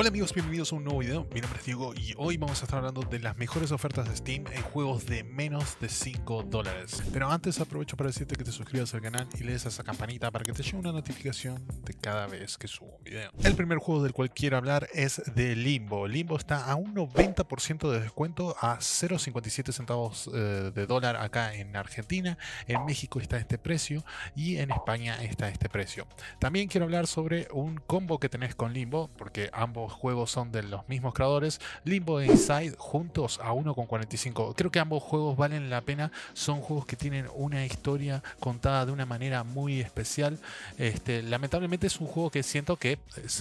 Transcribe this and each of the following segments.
Hola amigos, bienvenidos a un nuevo video. Mi nombre es Diego y hoy vamos a estar hablando de las mejores ofertas de Steam en juegos de menos de 5 dólares. Pero antes aprovecho para decirte que te suscribas al canal y le des a esa campanita para que te llegue una notificación de cada vez que subo un video. El primer juego del cual quiero hablar es de Limbo. Limbo está a un 90% de descuento a 0.57 centavos eh, de dólar acá en Argentina. En México está este precio y en España está este precio. También quiero hablar sobre un combo que tenés con Limbo porque ambos juegos son de los mismos creadores. Limbo e Inside juntos a 1,45. Creo que ambos juegos valen la pena. Son juegos que tienen una historia contada de una manera muy especial. Este, lamentablemente es un juego que siento que eh,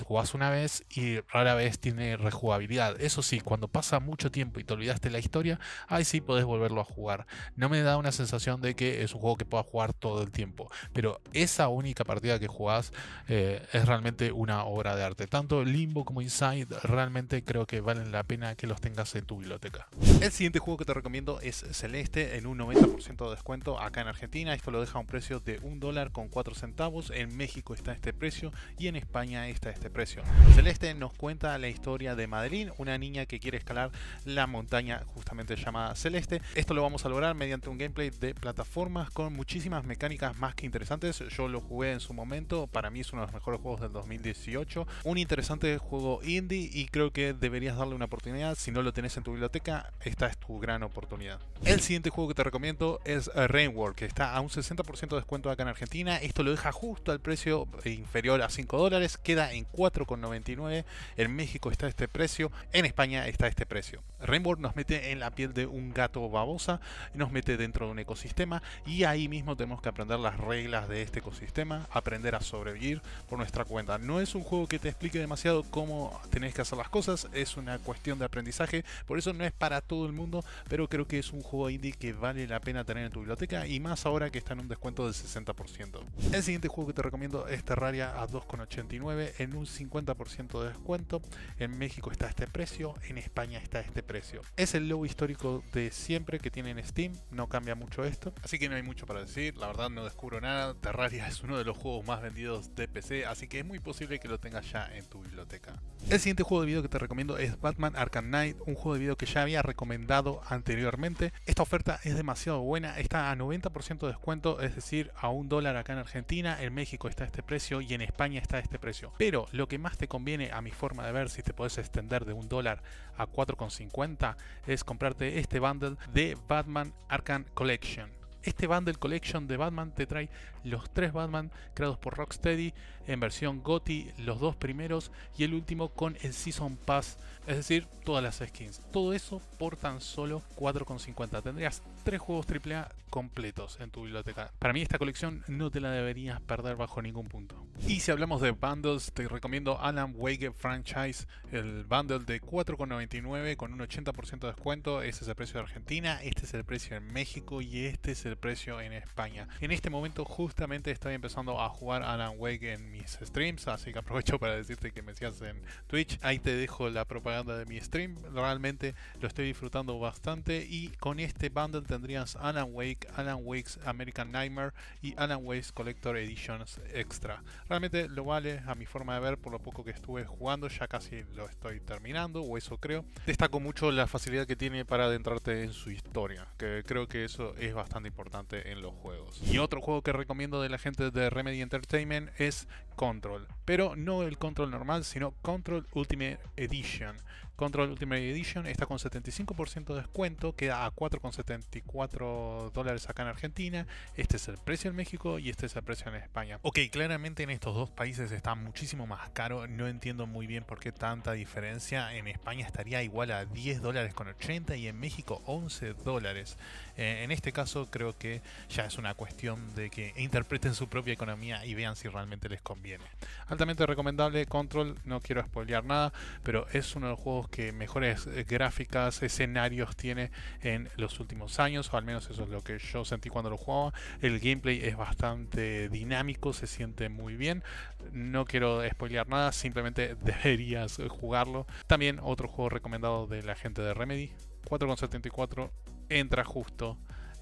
jugás una vez y rara vez tiene rejugabilidad. Eso sí, cuando pasa mucho tiempo y te olvidaste la historia, ahí sí podés volverlo a jugar. No me da una sensación de que es un juego que pueda jugar todo el tiempo. Pero esa única partida que jugás eh, es realmente una obra de arte. Tanto Limbo como Inside realmente creo que valen la pena que los tengas en tu biblioteca. El siguiente juego que te recomiendo es Celeste en un 90% de descuento acá en Argentina. Esto lo deja a un precio de 1 dólar con 4 centavos. En México está este precio y en España está este precio. Celeste nos cuenta la historia de Madeline, una niña que quiere escalar la montaña justamente llamada Celeste. Esto lo vamos a lograr mediante un gameplay de plataformas con muchísimas mecánicas más que interesantes. Yo lo jugué en su momento, para mí es uno de los mejores juegos del 2018. Un interesante juego indie y creo que deberías darle una oportunidad. Si no lo tenés en tu biblioteca, esta es tu gran oportunidad. El siguiente juego que te recomiendo es Rainworld, que está a un 60% de descuento acá en Argentina. Esto lo deja justo al precio inferior a 5 dólares, queda en 4,99. En México está este precio, en España está este precio. Rainbow nos mete en la piel de un gato babosa, y nos mete dentro de un ecosistema y ahí mismo tenemos que aprender las reglas de este ecosistema, aprender a sobrevivir por nuestra cuenta. No es un juego que te explique demasiado cómo tenés que hacer las cosas, es una cuestión de aprendizaje, por eso no es para todo el mundo, pero creo que es un juego indie que vale la pena tener en tu biblioteca y más ahora que está en un descuento del 60%. El siguiente juego que te recomiendo es Terraria a 2,89 en un 50% de descuento. En México está este precio, en España está este precio precio. Es el logo histórico de siempre que tiene en Steam, no cambia mucho esto. Así que no hay mucho para decir, la verdad no descubro nada. Terraria es uno de los juegos más vendidos de PC, así que es muy posible que lo tengas ya en tu biblioteca. El siguiente juego de video que te recomiendo es Batman Arkham Knight, un juego de video que ya había recomendado anteriormente. Esta oferta es demasiado buena, está a 90% de descuento, es decir, a un dólar acá en Argentina, en México está este precio y en España está este precio. Pero lo que más te conviene a mi forma de ver, si te podés extender de un dólar a 4,50, cuenta es comprarte este bundle de Batman Arkham Collection. Este Bundle Collection de Batman te trae los tres Batman creados por Rocksteady en versión GOTY, los dos primeros y el último con el Season Pass, es decir, todas las skins. Todo eso por tan solo 4,50. Tendrías tres juegos AAA completos en tu biblioteca. Para mí esta colección no te la deberías perder bajo ningún punto. Y si hablamos de bundles, te recomiendo Alan Wake Franchise, el bundle de 4,99 con un 80% de descuento. Este es el precio de Argentina, este es el precio en México y este es el precio en España. En este momento justamente estoy empezando a jugar Alan Wake en mis streams, así que aprovecho para decirte que me sigas en Twitch. Ahí te dejo la propaganda de mi stream. Realmente lo estoy disfrutando bastante y con este bundle tendrías Alan Wake, Alan Wake's American Nightmare y Alan Wake's Collector Editions Extra. Realmente lo vale a mi forma de ver por lo poco que estuve jugando, ya casi lo estoy terminando, o eso creo. Destaco mucho la facilidad que tiene para adentrarte en su historia, que creo que eso es bastante importante en los juegos. Y otro juego que recomiendo de la gente de Remedy Entertainment es Control, pero no el Control normal, sino Control Ultimate Edition. Control Ultimate Edition está con 75% de descuento, queda a 4,74 dólares acá en Argentina. Este es el precio en México y este es el precio en España. Ok, claramente en estos dos países está muchísimo más caro. No entiendo muy bien por qué tanta diferencia. En España estaría igual a 10 dólares con 80 y en México 11 dólares. Eh, en este caso creo que ya es una cuestión de que interpreten su propia economía y vean si realmente les conviene. Altamente recomendable Control, no quiero spoilear nada, pero es uno de los juegos que mejores eh, gráficas, escenarios tiene en los últimos años, o al menos eso es lo que yo sentí cuando lo jugaba. El gameplay es bastante dinámico, se siente muy bien. No quiero spoilear nada, simplemente deberías jugarlo. También otro juego recomendado de la gente de Remedy, 4.74, entra justo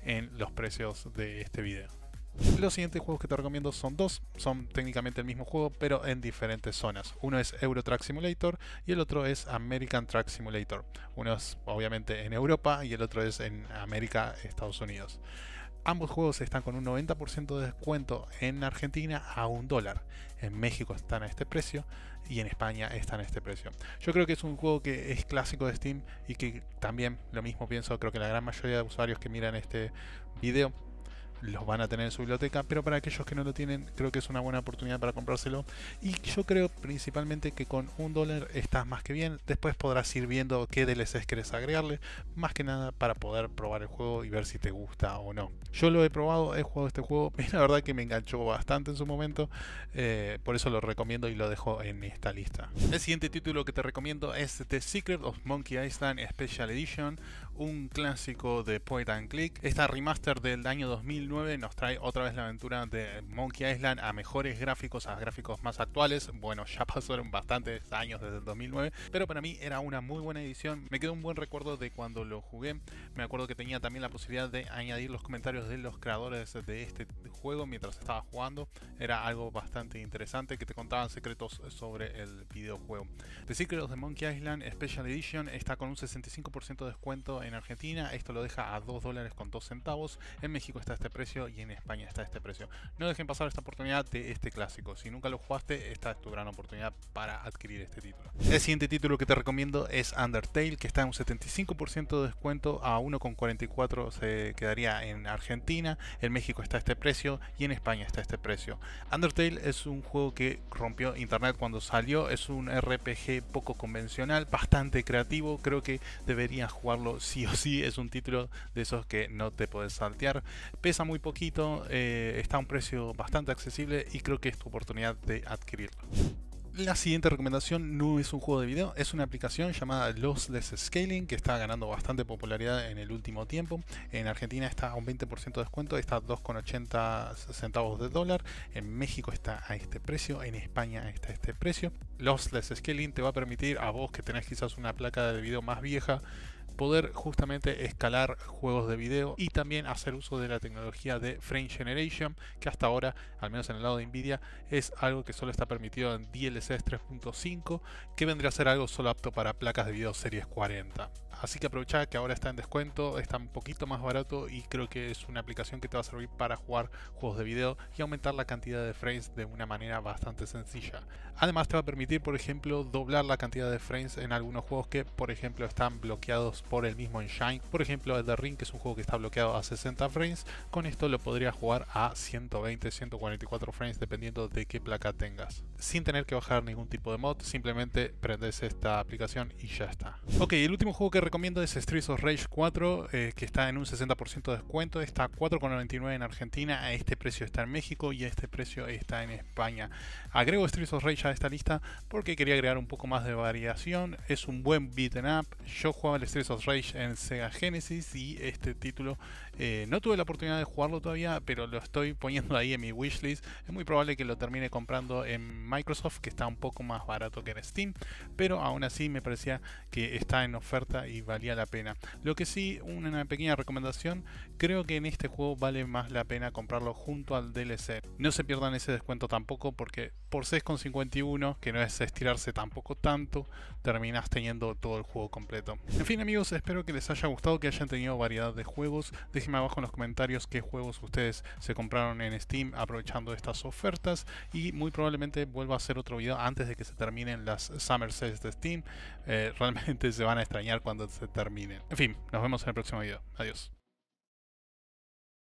en los precios de este video. Los siguientes juegos que te recomiendo son dos, son técnicamente el mismo juego, pero en diferentes zonas. Uno es Euro Truck Simulator y el otro es American Truck Simulator. Uno es obviamente en Europa y el otro es en América, Estados Unidos. Ambos juegos están con un 90% de descuento en Argentina a un dólar. En México están a este precio y en España están a este precio. Yo creo que es un juego que es clásico de Steam y que también lo mismo pienso, creo que la gran mayoría de usuarios que miran este video los van a tener en su biblioteca, pero para aquellos que no lo tienen, creo que es una buena oportunidad para comprárselo. Y yo creo principalmente que con un dólar estás más que bien. Después podrás ir viendo qué DLCs querés agregarle, más que nada para poder probar el juego y ver si te gusta o no. Yo lo he probado, he jugado este juego y la verdad que me enganchó bastante en su momento, eh, por eso lo recomiendo y lo dejo en esta lista. El siguiente título que te recomiendo es The Secret of Monkey Island Special Edition, un clásico de Point and Click. Esta remaster del año 2000 nos trae otra vez la aventura de Monkey Island a mejores gráficos, a gráficos más actuales. Bueno, ya pasaron bastantes años desde el 2009, pero para mí era una muy buena edición. Me quedó un buen recuerdo de cuando lo jugué. Me acuerdo que tenía también la posibilidad de añadir los comentarios de los creadores de este juego mientras estaba jugando. Era algo bastante interesante que te contaban secretos sobre el videojuego. The los de Monkey Island Special Edition está con un 65% de descuento en Argentina. Esto lo deja a 2 dólares con 2 centavos. En México está este precio y en España está este precio. No dejen pasar esta oportunidad de este clásico. Si nunca lo jugaste, esta es tu gran oportunidad para adquirir este título. El siguiente título que te recomiendo es Undertale, que está en un 75% de descuento, a 1,44 se quedaría en Argentina, en México está este precio y en España está este precio. Undertale es un juego que rompió internet cuando salió, es un RPG poco convencional, bastante creativo, creo que deberías jugarlo sí o sí, es un título de esos que no te puedes saltear. Pesa muy poquito, eh, está a un precio bastante accesible y creo que es tu oportunidad de adquirirlo. La siguiente recomendación no es un juego de video, es una aplicación llamada Lossless Scaling que está ganando bastante popularidad en el último tiempo. En Argentina está a un 20% de descuento, está a 2,80 centavos de dólar. En México está a este precio, en España está a este precio. Lossless Scaling te va a permitir a vos que tenés quizás una placa de video más vieja poder justamente escalar juegos de video y también hacer uso de la tecnología de Frame Generation, que hasta ahora, al menos en el lado de Nvidia, es algo que solo está permitido en DLSS 3.5, que vendría a ser algo solo apto para placas de video series 40. Así que aprovecha que ahora está en descuento, está un poquito más barato y creo que es una aplicación que te va a servir para jugar juegos de video y aumentar la cantidad de frames de una manera bastante sencilla. Además te va a permitir, por ejemplo, doblar la cantidad de frames en algunos juegos que, por ejemplo, están bloqueados por el mismo Shine, Por ejemplo, el de Ring, que es un juego que está bloqueado a 60 frames, con esto lo podría jugar a 120, 144 frames, dependiendo de qué placa tengas. Sin tener que bajar ningún tipo de mod, simplemente prendes esta aplicación y ya está. Ok, el último juego que recomiendo es Streets of Rage 4, eh, que está en un 60% de descuento, está a 4,99 en Argentina, a este precio está en México y a este precio está en España. Agrego Streets of Rage a esta lista porque quería agregar un poco más de variación, es un buen beat'em up, yo jugaba al Streets of Rage en Sega Genesis y este título eh, no tuve la oportunidad de jugarlo todavía, pero lo estoy poniendo ahí en mi wishlist. Es muy probable que lo termine comprando en Microsoft, que está un poco más barato que en Steam, pero aún así me parecía que está en oferta y valía la pena. Lo que sí, una pequeña recomendación, creo que en este juego vale más la pena comprarlo junto al DLC. No se pierdan ese descuento tampoco porque por 6,51, que no es estirarse tampoco tanto, terminas teniendo todo el juego completo. En fin amigos, espero que les haya gustado, que hayan tenido variedad de juegos. Déjenme abajo en los comentarios qué juegos ustedes se compraron en Steam aprovechando estas ofertas y muy probablemente vuelva a hacer otro video antes de que se terminen las Summer Sales de Steam. Eh, realmente se van a extrañar cuando se terminen. En fin, nos vemos en el próximo video. Adiós.